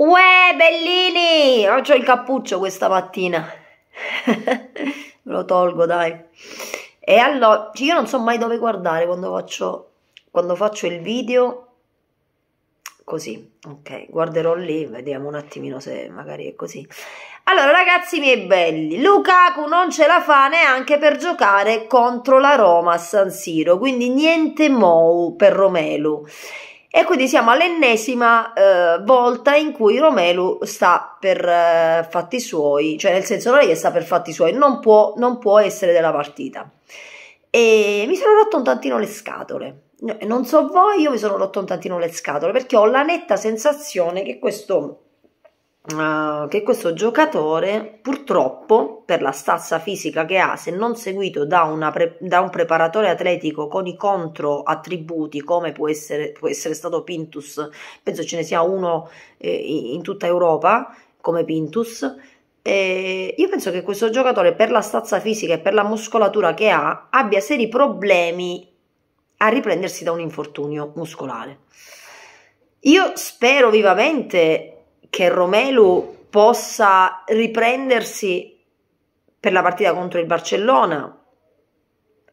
Uè, bellini! Non il cappuccio questa mattina. Me lo tolgo, dai. E allora, cioè, io non so mai dove guardare quando faccio, quando faccio il video così, ok, guarderò lì, vediamo un attimino se magari è così. Allora ragazzi miei belli, Lukaku non ce la fa neanche per giocare contro la Roma a San Siro, quindi niente Mou per Romelu. E quindi siamo all'ennesima eh, volta in cui Romelu sta per eh, fatti suoi, cioè nel senso non è che sta per fatti suoi, non può, non può essere della partita. E mi sono rotto un tantino le scatole. Non so voi, io mi sono rotto un tantino le scatole perché ho la netta sensazione che questo Uh, che questo giocatore purtroppo per la stazza fisica che ha se non seguito da, pre- da un preparatore atletico con i contro attributi come può essere, può essere, stato Pintus penso ce ne sia uno eh, in tutta Europa come Pintus eh, io penso che questo giocatore per la stazza fisica e per la muscolatura che ha abbia seri problemi a riprendersi da un infortunio muscolare io spero vivamente che Romelu possa riprendersi per la partita contro il Barcellona,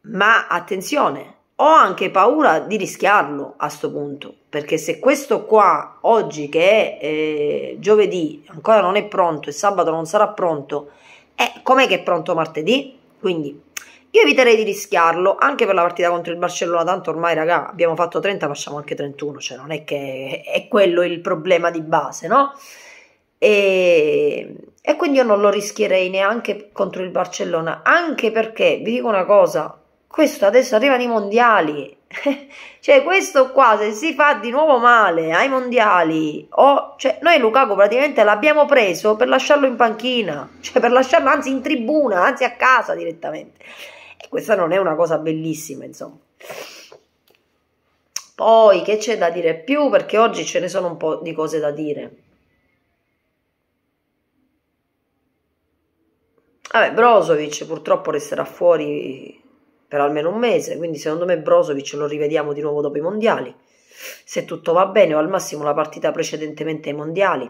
ma attenzione, ho anche paura di rischiarlo a questo punto, perché se questo qua oggi che è eh, giovedì ancora non è pronto e sabato non sarà pronto, eh, com'è che è pronto martedì? Quindi io eviterei di rischiarlo anche per la partita contro il Barcellona, tanto ormai raga abbiamo fatto 30, facciamo anche 31, cioè non è che è quello il problema di base, no? E, e quindi io non lo rischierei neanche contro il Barcellona, anche perché vi dico una cosa, questo adesso arrivano i mondiali, cioè questo qua se si fa di nuovo male ai mondiali, o, cioè, noi Lukaku praticamente l'abbiamo preso per lasciarlo in panchina, cioè per lasciarlo anzi in tribuna, anzi a casa direttamente e questa non è una cosa bellissima, insomma. Poi che c'è da dire più? Perché oggi ce ne sono un po' di cose da dire. Vabbè, Brozovic purtroppo resterà fuori per almeno un mese, quindi secondo me Brozovic lo rivediamo di nuovo dopo i mondiali, se tutto va bene o al massimo la partita precedentemente ai mondiali.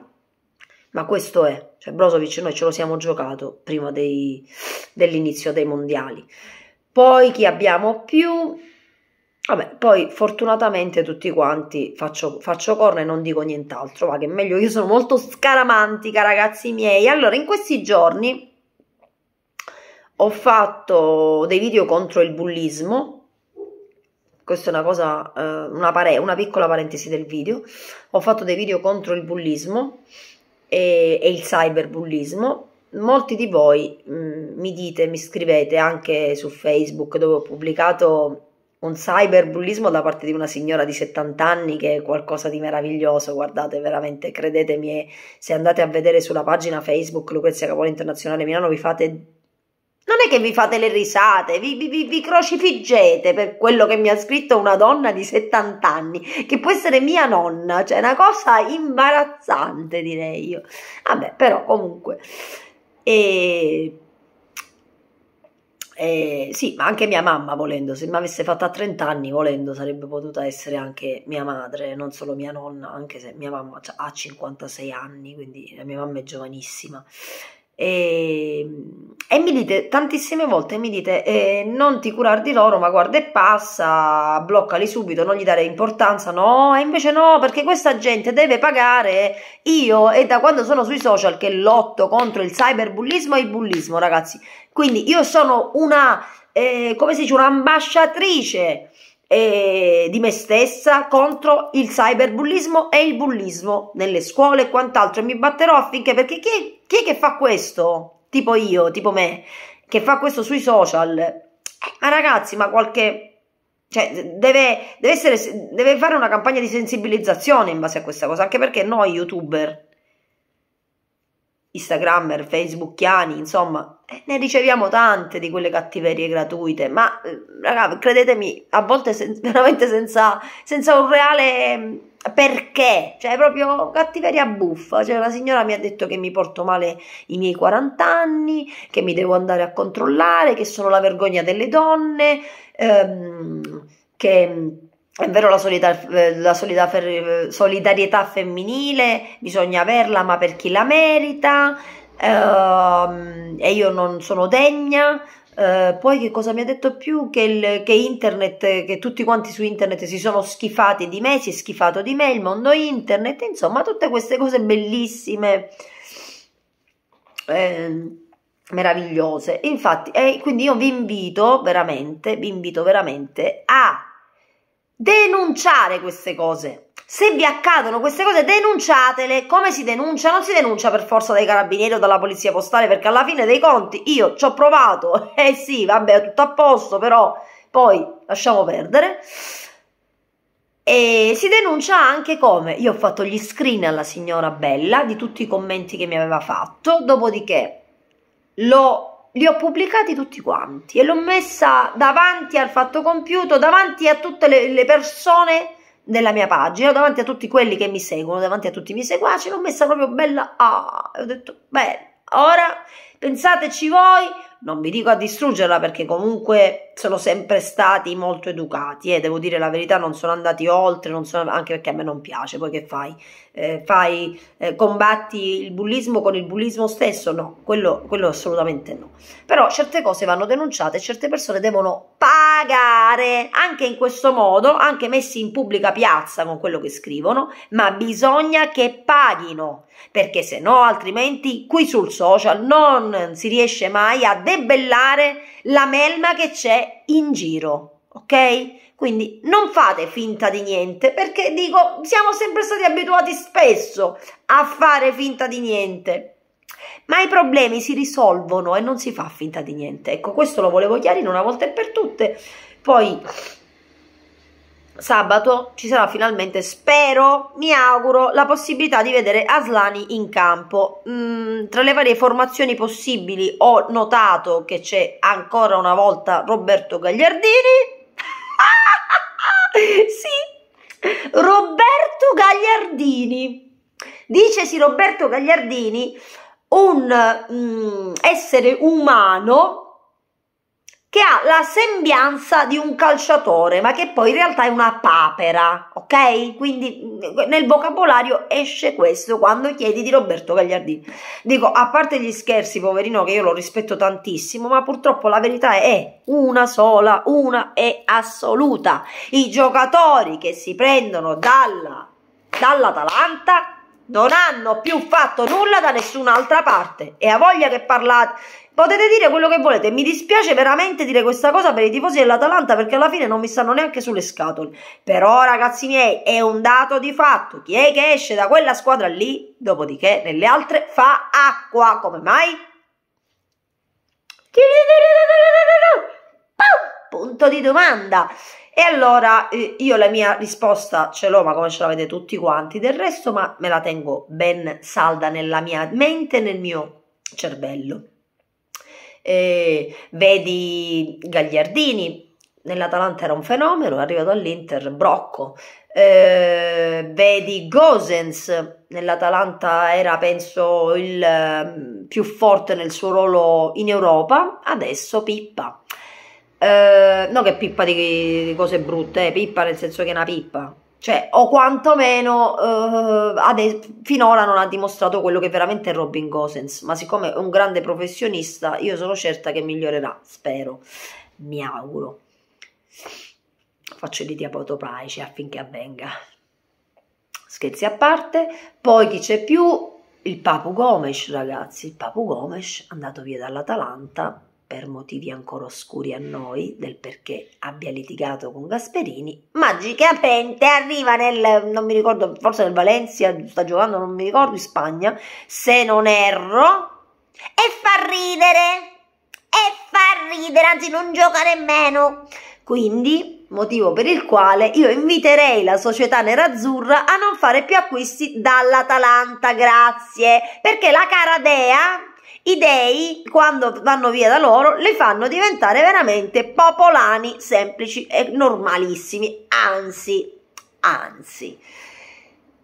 Ma questo è, cioè Brozovic noi ce lo siamo giocato prima dell'inizio dei mondiali. Poi chi abbiamo più? Vabbè, poi fortunatamente tutti quanti faccio, faccio corna e non dico nient'altro, ma che meglio, io sono molto scaramantica ragazzi miei. Allora, in questi giorni ho fatto dei video contro il bullismo, questa è una cosa, eh, una, pare, una, piccola parentesi del video, ho fatto dei video contro il bullismo e, e il cyberbullismo molti di voi mh, mm, mi dite, mi scrivete anche su Facebook dove ho pubblicato un cyberbullismo da parte di una signora di 70 anni che è qualcosa di meraviglioso, guardate veramente, credetemi, eh, se andate a vedere sulla pagina Facebook Lucrezia Capola Internazionale Milano vi fate non è che vi fate le risate, vi, vi, vi, crocifiggete per quello che mi ha scritto una donna di 70 anni, che può essere mia nonna, cioè una cosa imbarazzante direi io. Vabbè, però comunque e, e eh, sì, ma anche mia mamma volendo, se mi avesse fatta a 30 anni volendo sarebbe potuta essere anche mia madre, non solo mia nonna, anche se mia mamma ha 56 anni, quindi la mia mamma è giovanissima e, ehm, e mi dite tantissime volte mi dite eh, non ti curar di loro ma guarda e passa bloccali subito non gli dare importanza no e invece no perché questa gente deve pagare io e da quando sono sui social che lotto contro il cyberbullismo e il bullismo ragazzi quindi io sono una eh, come si dice un'ambasciatrice eh, di me stessa contro il cyberbullismo e il bullismo nelle scuole e quant'altro mi batterò affinché perché chi è, chi è che fa questo? Tipo io, tipo me, che fa questo sui social. Eh, ma ragazzi, ma qualche cioè, deve, deve, essere, deve, fare una campagna di sensibilizzazione in base a questa cosa, anche perché noi youtuber Instagrammer, Facebookiani, insomma, eh, ne riceviamo tante di quelle cattiverie gratuite, ma eh, raga, credetemi, a volte sen veramente senza, senza, un reale mm, perché, cioè proprio cattiveria buffa, cioè una signora mi ha detto che mi porto male i miei 40 anni, che mi devo andare a controllare, che sono la vergogna delle donne, ehm, che mm, è vero la, solidar- eh, la solidar- solidarietà femminile, bisogna averla, ma per chi la merita, ehm, e io non sono degna. Eh, poi che cosa mi ha detto più? Che, il, che, internet, che tutti quanti su internet si sono schifati di me, si è schifato di me, il mondo internet, insomma tutte queste cose bellissime, eh, meravigliose. Infatti, eh, quindi io vi invito veramente, vi invito veramente a denunciare queste cose. Se vi accadono queste cose, denunciatele. Come si denuncia? Non si denuncia per forza dai carabinieri o dalla polizia postale, perché alla fine dei conti io ci ho provato. Eh sì, vabbè, tutto a posto, però poi lasciamo perdere. E si denuncia anche come io ho fatto gli screen alla signora Bella di tutti i commenti che mi aveva fatto, dopodiché l'ho li ho pubblicati tutti quanti e l'ho messa davanti al fatto compiuto, davanti a tutte le, le persone della mia pagina, davanti a tutti quelli che mi seguono, davanti a tutti i miei seguaci, l'ho messa proprio bella, ah, ho detto, beh, ora Pensateci voi, non vi dico a distruggerla perché comunque sono sempre stati molto educati e eh, devo dire la verità non sono andati oltre, sono, anche perché a me non piace, poi che fai? Eh, fai eh, combatti il bullismo con il bullismo stesso? No, quello, quello assolutamente no. Però certe cose vanno denunciate, certe persone devono pagare anche in questo modo, anche messi in pubblica piazza con quello che scrivono, ma bisogna che paghino perché se no altrimenti qui sul social non non si riesce mai a debellare la melma che c'è in giro, ok? Quindi non fate finta di niente perché dico, siamo sempre stati abituati spesso a fare finta di niente. Ma i problemi si risolvono e non si fa finta di niente. Ecco, questo lo volevo chiarire una volta e per tutte. Poi sabato ci sarà finalmente, spero, mi auguro, la possibilità di vedere Aslani in campo. Mm, tra le varie formazioni possibili ho notato che c'è ancora una volta Roberto Gagliardini. sì, Roberto Gagliardini. Dicesi Roberto Gagliardini un mm, essere umano che ha la sembianza di un calciatore, ma che poi in realtà è una papera, ok? Quindi nel vocabolario esce questo quando chiedi di Roberto Gagliardini. Dico, a parte gli scherzi, poverino, che io lo rispetto tantissimo, ma purtroppo la verità è una sola, una è assoluta. I giocatori che si prendono dalla, dall'Atalanta non hanno più fatto nulla da nessun'altra parte e a voglia che parlate potete dire quello che volete mi dispiace veramente dire questa cosa per i tifosi dell'Atalanta perché alla fine non mi stanno neanche sulle scatole però ragazzi miei è un dato di fatto chi è che esce da quella squadra lì dopodiché nelle altre fa acqua come mai? punto di domanda e allora eh, io la mia risposta ce l'ho, ma come ce l'avete tutti quanti del resto, ma me la tengo ben salda nella mia mente, e nel mio cervello. E vedi Gagliardini, nell'Atalanta era un fenomeno, è arrivato all'Inter, Brocco. E vedi Gosens, nell'Atalanta era penso il mm, più forte nel suo ruolo in Europa, adesso Pippa eh, no che pippa di, di cose brutte, eh, pippa nel senso che è una pippa, cioè, o quantomeno eh, finora non ha dimostrato quello che veramente è Robin Gosens, ma siccome è un grande professionista, io sono certa che migliorerà, spero, mi auguro. Faccio i liti apotopaici affinché avvenga. Scherzi a parte, poi chi c'è più? Il Papu Gomes, ragazzi, il Papu Gomes è andato via dall'Atalanta per motivi ancora oscuri a noi del perché abbia litigato con Gasperini, magicamente arriva nel, non mi ricordo, forse nel Valencia, sta giocando, non mi ricordo, in Spagna, se non erro, e fa ridere, e fa ridere, anzi non gioca nemmeno. Quindi, motivo per il quale io inviterei la società nerazzurra a non fare più acquisti dall'Atalanta, grazie, perché la cara Dea i dei, quando vanno via da loro, li fanno diventare veramente popolani, semplici e normalissimi, anzi, anzi.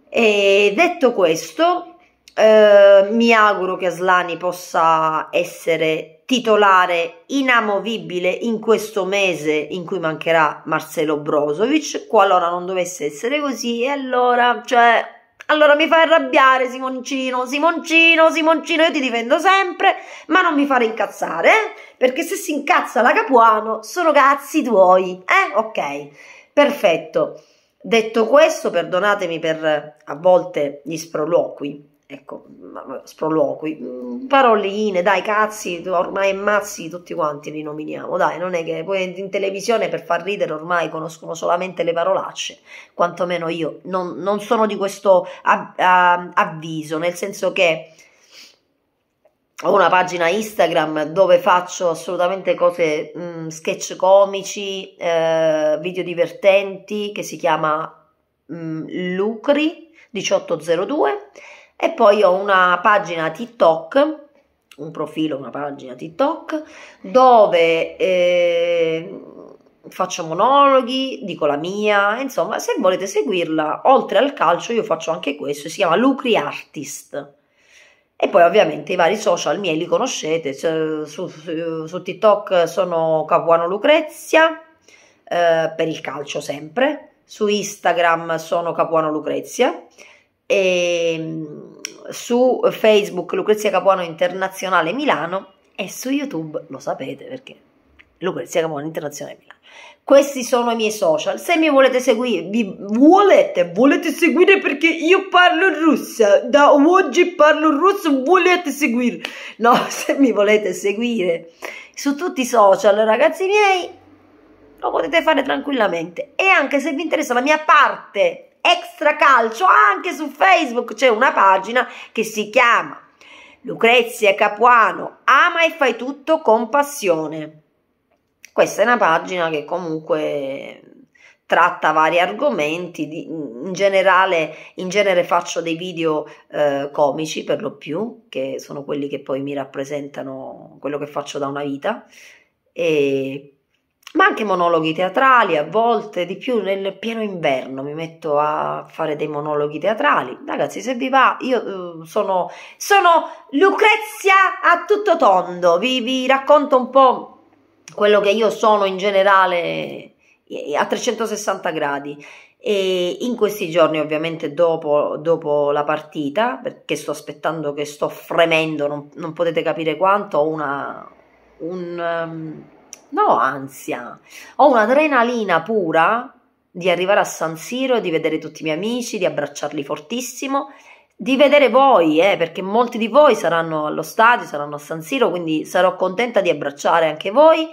E detto questo, eh, mi auguro che Aslani possa essere titolare inamovibile in questo mese in cui mancherà Marcelo Brozovic, qualora non dovesse essere così, e allora, cioè, allora mi fa arrabbiare Simoncino, Simoncino, Simoncino, io ti difendo sempre, ma non mi fare incazzare, eh? perché se si incazza la Capuano sono cazzi tuoi, eh? Ok, perfetto. Detto questo, perdonatemi per eh, a volte gli sproloqui, ecco, sproloqui, mm, paroline, dai, cazzi, ormai mazzi, tutti quanti li nominiamo, dai, non è che poi in televisione per far ridere ormai conoscono solamente le parolacce, quantomeno io non, non sono di questo avviso, nel senso che ho una pagina Instagram dove faccio assolutamente cose, mh, mm, sketch comici, eh, video divertenti, che si chiama mh, mm, Lucri1802, e poi ho una pagina TikTok, un profilo, una pagina TikTok, dove eh, faccio monologhi, dico la mia, insomma, se volete seguirla, oltre al calcio io faccio anche questo, si chiama Lucri Artist. E poi ovviamente i vari social miei li conoscete, su, su, su, TikTok sono Capuano Lucrezia, eh, per il calcio sempre, su Instagram sono Capuano Lucrezia e ehm, su Facebook Lucrezia Capuano Internazionale Milano e su YouTube, lo sapete perché, Lucrezia Capuano Internazionale Milano. Questi sono i miei social, se mi volete seguire, vi volete, volete seguire perché io parlo russa, da oggi parlo russo, volete seguire? No, se mi volete seguire su tutti i social, ragazzi miei, lo potete fare tranquillamente. E anche se vi interessa la mia parte Extra Calcio, anche su Facebook c'è una pagina che si chiama Lucrezia Capuano, ama e fai tutto con passione. Questa è una pagina che comunque tratta vari argomenti, in generale in genere faccio dei video eh, comici per lo più, che sono quelli che poi mi rappresentano quello che faccio da una vita e ma anche monologhi teatrali a volte, di più nel pieno inverno mi metto a fare dei monologhi teatrali. Ragazzi, se vi va, io eh, sono, sono Lucrezia a tutto tondo, vi, vi racconto un po' quello che io sono in generale eh, a 360 gradi. E in questi giorni ovviamente dopo, dopo, la partita perché sto aspettando che sto fremendo non, non potete capire quanto ho una, un, um, No, ansia. Ho un'adrenalina pura di arrivare a San Siro, di vedere tutti i miei amici, di abbracciarli fortissimo, di vedere voi, eh, perché molti di voi saranno allo stadio, saranno a San Siro, quindi sarò contenta di abbracciare anche voi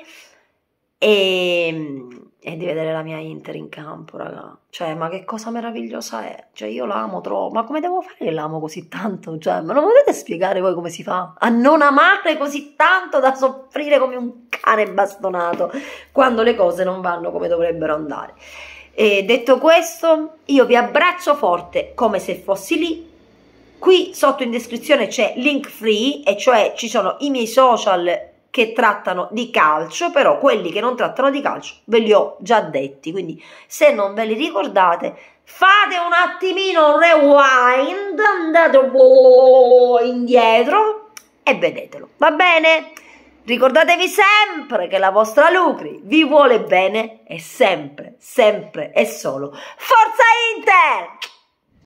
e, e di vedere la mia Inter in campo, raga. Cioè, ma che cosa meravigliosa è. Cioè, io l'amo troppo. Ma come devo fare che l'amo così tanto? Cioè, ma non potete spiegare voi come si fa a non amare così tanto da soffrire come un cane bastonato quando le cose non vanno come dovrebbero andare. E detto questo, io vi abbraccio forte come se fossi lì. Qui sotto in descrizione c'è link free, e cioè ci sono i miei social che trattano di calcio, però quelli che non trattano di calcio ve li ho già detti, quindi se non ve li ricordate fate un attimino rewind, andate indietro e vedetelo, va bene? Ricordatevi sempre che la vostra Lucri vi vuole bene e sempre, sempre e solo. Forza Inter!